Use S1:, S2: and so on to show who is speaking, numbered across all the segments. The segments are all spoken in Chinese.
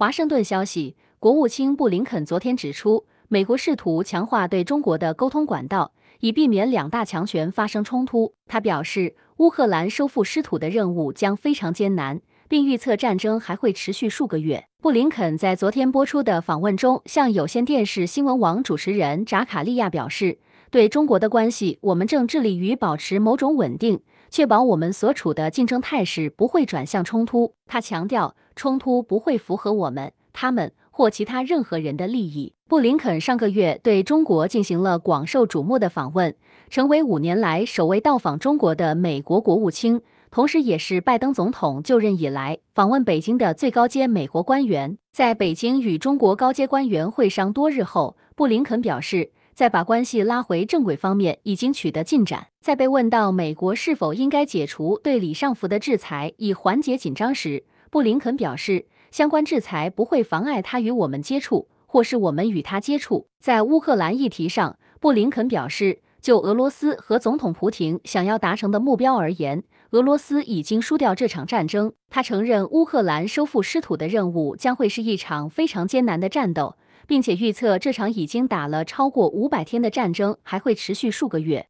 S1: 华盛顿消息，国务卿布林肯昨天指出，美国试图强化对中国的沟通管道，以避免两大强权发生冲突。他表示，乌克兰收复失土的任务将非常艰难，并预测战争还会持续数个月。布林肯在昨天播出的访问中，向有线电视新闻网主持人扎卡利亚表示，对中国的关系，我们正致力于保持某种稳定，确保我们所处的竞争态势不会转向冲突。他强调。冲突不会符合我们、他们或其他任何人的利益。布林肯上个月对中国进行了广受瞩目的访问，成为五年来首位到访中国的美国国务卿，同时也是拜登总统就任以来访问北京的最高阶美国官员。在北京与中国高阶官员会商多日后，布林肯表示，在把关系拉回正轨方面已经取得进展。在被问到美国是否应该解除对李尚福的制裁以缓解紧张时，布林肯表示，相关制裁不会妨碍他与我们接触，或是我们与他接触。在乌克兰议题上，布林肯表示，就俄罗斯和总统普京想要达成的目标而言，俄罗斯已经输掉这场战争。他承认，乌克兰收复失土的任务将会是一场非常艰难的战斗，并且预测这场已经打了超过五百天的战争还会持续数个月。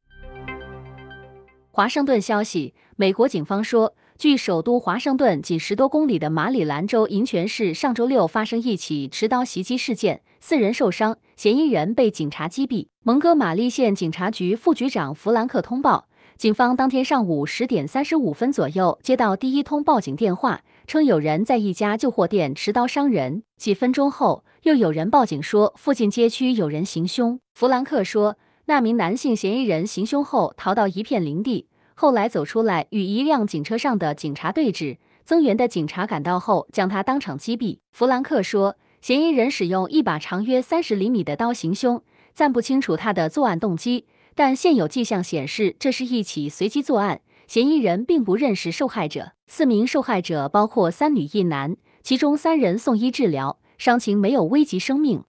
S1: 华盛顿消息：美国警方说。距首都华盛顿仅十多公里的马里兰州银泉市，上周六发生一起持刀袭击事件，四人受伤，嫌疑人被警察击毙。蒙哥马利县警察局副局长弗兰克通报，警方当天上午十点三十五分左右接到第一通报警电话，称有人在一家旧货店持刀伤人。几分钟后，又有人报警说附近街区有人行凶。弗兰克说，那名男性嫌疑人行凶后逃到一片林地。后来走出来与一辆警车上的警察对峙，增援的警察赶到后将他当场击毙。弗兰克说：“嫌疑人使用一把长约三十厘米的刀行凶，暂不清楚他的作案动机，但现有迹象显示这是一起随机作案，嫌疑人并不认识受害者。四名受害者包括三女一男，其中三人送医治疗，伤情没有危及生命。”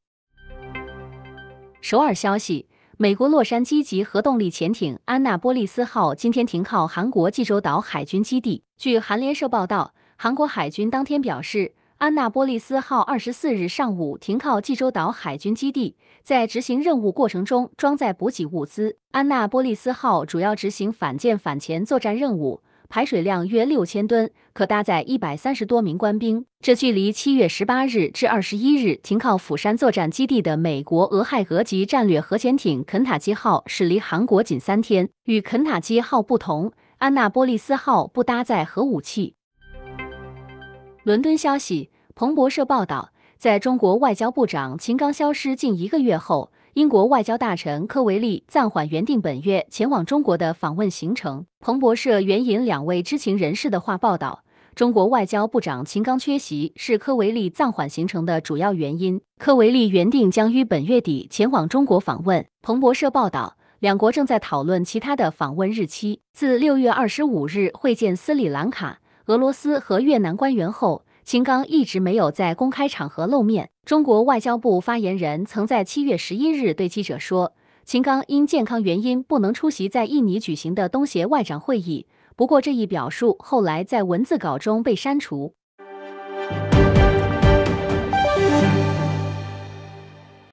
S1: 首尔消息。美国洛杉矶级核动力潜艇“安娜波利斯号”今天停靠韩国济州岛海军基地。据韩联社报道，韩国海军当天表示，安娜波利斯号二十四日上午停靠济州岛海军基地，在执行任务过程中装载补给物资。安娜波利斯号主要执行反舰、反潜作战任务。排水量约六千吨，可搭载一百三十多名官兵。这距离七月十八日至二十一日停靠釜山作战基地的美国俄亥俄级战略核潜艇“肯塔基号”驶离韩国仅三天。与“肯塔基号”不同，“安纳波利斯号”不搭载核武器。伦敦消息：彭博社报道，在中国外交部长秦刚消失近一个月后。英国外交大臣科维利暂缓原定本月前往中国的访问行程。彭博社援引两位知情人士的话报道，中国外交部长秦刚缺席是科维利暂缓行程的主要原因。科维利原定将于本月底前往中国访问。彭博社报道，两国正在讨论其他的访问日期。自6月25日会见斯里兰卡、俄罗斯和越南官员后。秦刚一直没有在公开场合露面。中国外交部发言人曾在七月十一日对记者说，秦刚因健康原因不能出席在印尼举行的东协外长会议。不过，这一表述后来在文字稿中被删除。